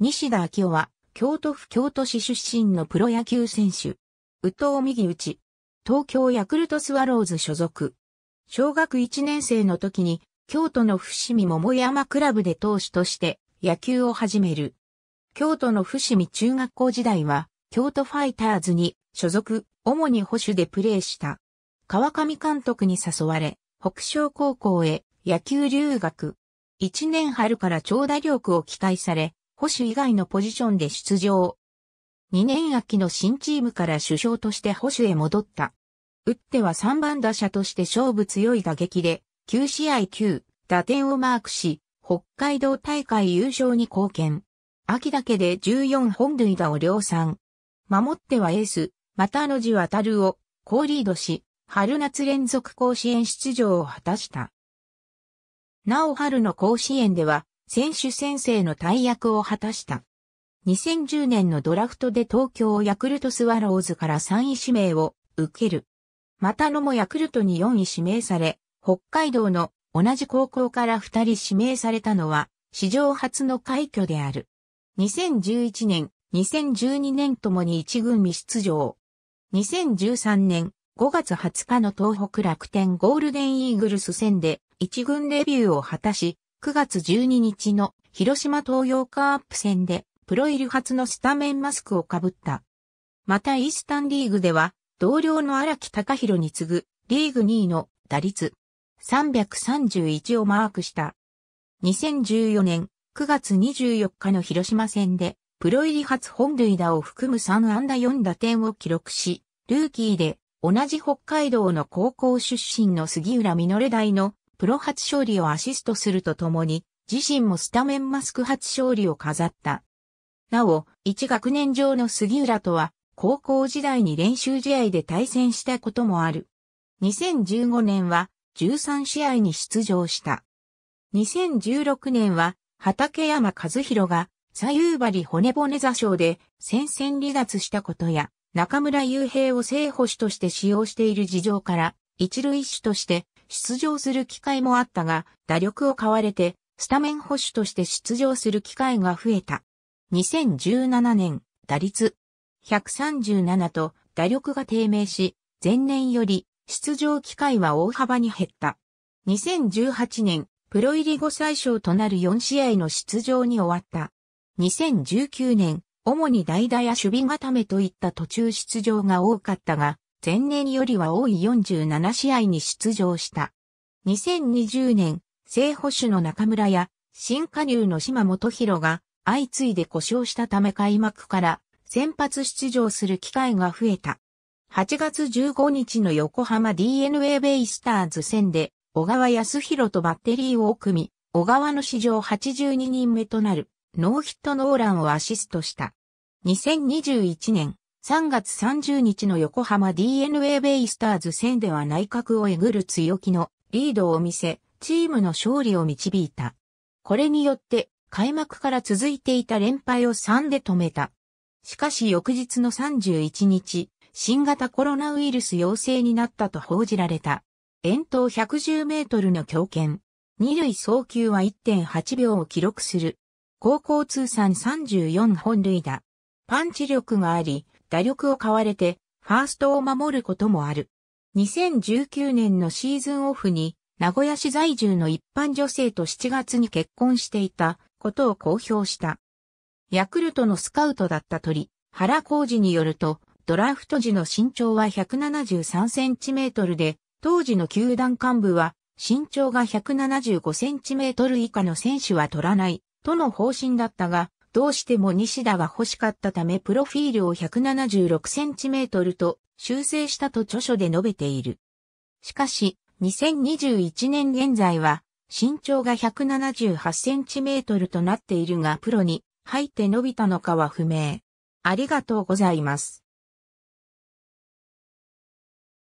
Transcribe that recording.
西田昭夫は、京都府京都市出身のプロ野球選手。宇藤右打ち。東京ヤクルトスワローズ所属。小学1年生の時に、京都の伏見桃山クラブで投手として野球を始める。京都の伏見中学校時代は、京都ファイターズに所属、主に保守でプレーした。川上監督に誘われ、北昇高校へ野球留学。1年春から長打力を期待され、保守以外のポジションで出場。2年秋の新チームから首相として保守へ戻った。打っては3番打者として勝負強い打撃で、9試合9打点をマークし、北海道大会優勝に貢献。秋だけで14本塁打を量産。守ってはエース、またの字渡るを、高リードし、春夏連続甲子園出場を果たした。なお春の甲子園では、選手宣誓の大役を果たした。2010年のドラフトで東京ヤクルトスワローズから3位指名を受ける。またのもヤクルトに4位指名され、北海道の同じ高校から2人指名されたのは史上初の快挙である。2011年、2012年ともに一軍未出場。2013年5月20日の東北楽天ゴールデンイーグルス戦で一軍デビューを果たし、9月12日の広島東洋カープ戦でプロ入り初のスタメンマスクをかぶった。またイースタンリーグでは同僚の荒木隆弘に次ぐリーグ2位の打率331をマークした。2014年9月24日の広島戦でプロ入り初本塁打を含む3安打4打点を記録し、ルーキーで同じ北海道の高校出身の杉浦実大のプロ初勝利をアシストするとともに、自身もスタメンマスク初勝利を飾った。なお、一学年上の杉浦とは、高校時代に練習試合で対戦したこともある。2015年は13試合に出場した。2016年は畠山和弘が左右張骨骨座賞で戦線離脱したことや中村雄平を正捕手として使用している事情から一塁手として出場する機会もあったが、打力を買われて、スタメン保守として出場する機会が増えた。2017年、打率137と打力が低迷し、前年より出場機会は大幅に減った。2018年、プロ入り後最小となる4試合の出場に終わった。2019年、主に代打や守備固めといった途中出場が多かったが、前年よりは多い47試合に出場した。2020年、正捕手の中村や新加入の島本博が相次いで故障したため開幕から先発出場する機会が増えた。8月15日の横浜 DNA ベイスターズ戦で小川康弘とバッテリーを組み、小川の史上82人目となるノーヒットノーランをアシストした。2021年、3月30日の横浜 DNA ベイスターズ戦では内角をえぐる強気のリードを見せ、チームの勝利を導いた。これによって、開幕から続いていた連敗を3で止めた。しかし翌日の31日、新型コロナウイルス陽性になったと報じられた。遠投110メートルの強肩。二塁送球は1.8秒を記録する。高校通算34本塁打。パンチ力があり、打力を買われて、ファーストを守ることもある。2019年のシーズンオフに、名古屋市在住の一般女性と7月に結婚していたことを公表した。ヤクルトのスカウトだった鳥、原浩二によると、ドラフト時の身長は173センチメートルで、当時の球団幹部は、身長が175センチメートル以下の選手は取らない、との方針だったが、どうしても西田が欲しかったためプロフィールを 176cm と修正したと著書で述べている。しかし、2021年現在は身長が 178cm となっているがプロに入って伸びたのかは不明。ありがとうございます。